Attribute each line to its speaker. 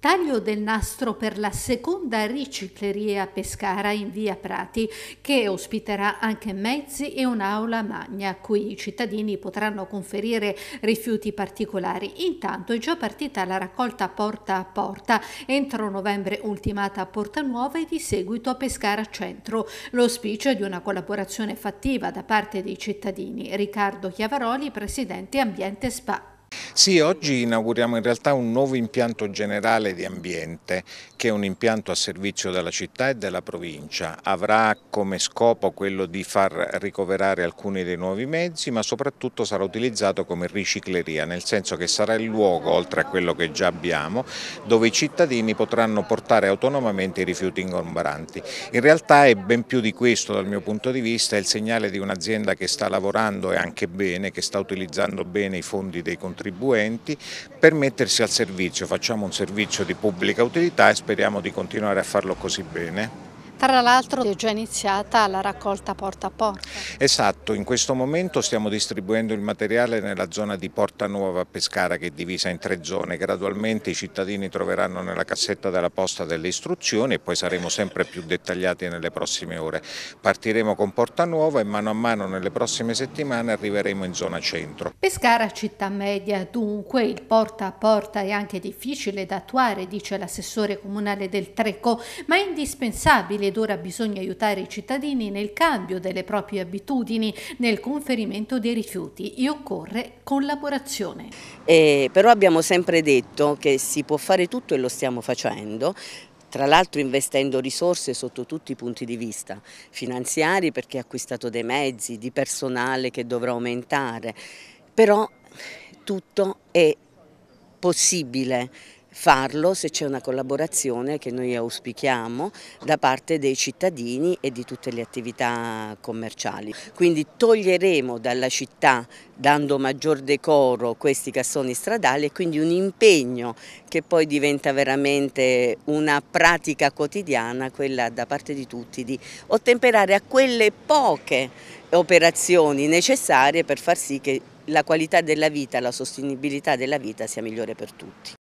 Speaker 1: Taglio del nastro per la seconda ricicleria Pescara in via Prati, che ospiterà anche mezzi e un'aula magna a cui i cittadini potranno conferire rifiuti particolari. Intanto è già partita la raccolta porta a porta, entro novembre ultimata a Porta Nuova e di seguito a Pescara Centro. L'auspicio è di una collaborazione fattiva da parte dei cittadini. Riccardo Chiavaroli, presidente Ambiente Spa.
Speaker 2: Sì, oggi inauguriamo in realtà un nuovo impianto generale di ambiente che è un impianto a servizio della città e della provincia. Avrà come scopo quello di far ricoverare alcuni dei nuovi mezzi ma soprattutto sarà utilizzato come ricicleria, nel senso che sarà il luogo, oltre a quello che già abbiamo, dove i cittadini potranno portare autonomamente i rifiuti ingombranti. In realtà è ben più di questo dal mio punto di vista, è il segnale di un'azienda che sta lavorando e anche bene, che sta utilizzando bene i fondi dei contribuenti contribuenti per mettersi al servizio. Facciamo un servizio di pubblica utilità e speriamo di continuare a farlo così bene.
Speaker 1: Tra l'altro è già iniziata la raccolta porta a porta.
Speaker 2: Esatto, in questo momento stiamo distribuendo il materiale nella zona di Porta Nuova a Pescara che è divisa in tre zone. Gradualmente i cittadini troveranno nella cassetta della posta delle istruzioni e poi saremo sempre più dettagliati nelle prossime ore. Partiremo con Porta Nuova e mano a mano nelle prossime settimane arriveremo in zona centro.
Speaker 1: Pescara città media dunque, il porta a porta è anche difficile da attuare, dice l'assessore comunale del Treco, ma è indispensabile ed ora bisogna aiutare i cittadini nel cambio delle proprie abitudini, nel conferimento dei rifiuti e occorre collaborazione.
Speaker 3: Eh, però abbiamo sempre detto che si può fare tutto e lo stiamo facendo, tra l'altro investendo risorse sotto tutti i punti di vista, finanziari perché ha acquistato dei mezzi, di personale che dovrà aumentare, però tutto è possibile farlo se c'è una collaborazione che noi auspichiamo da parte dei cittadini e di tutte le attività commerciali. Quindi toglieremo dalla città, dando maggior decoro, questi cassoni stradali e quindi un impegno che poi diventa veramente una pratica quotidiana, quella da parte di tutti, di ottemperare a quelle poche operazioni necessarie per far sì che la qualità della vita, la sostenibilità della vita sia migliore per tutti.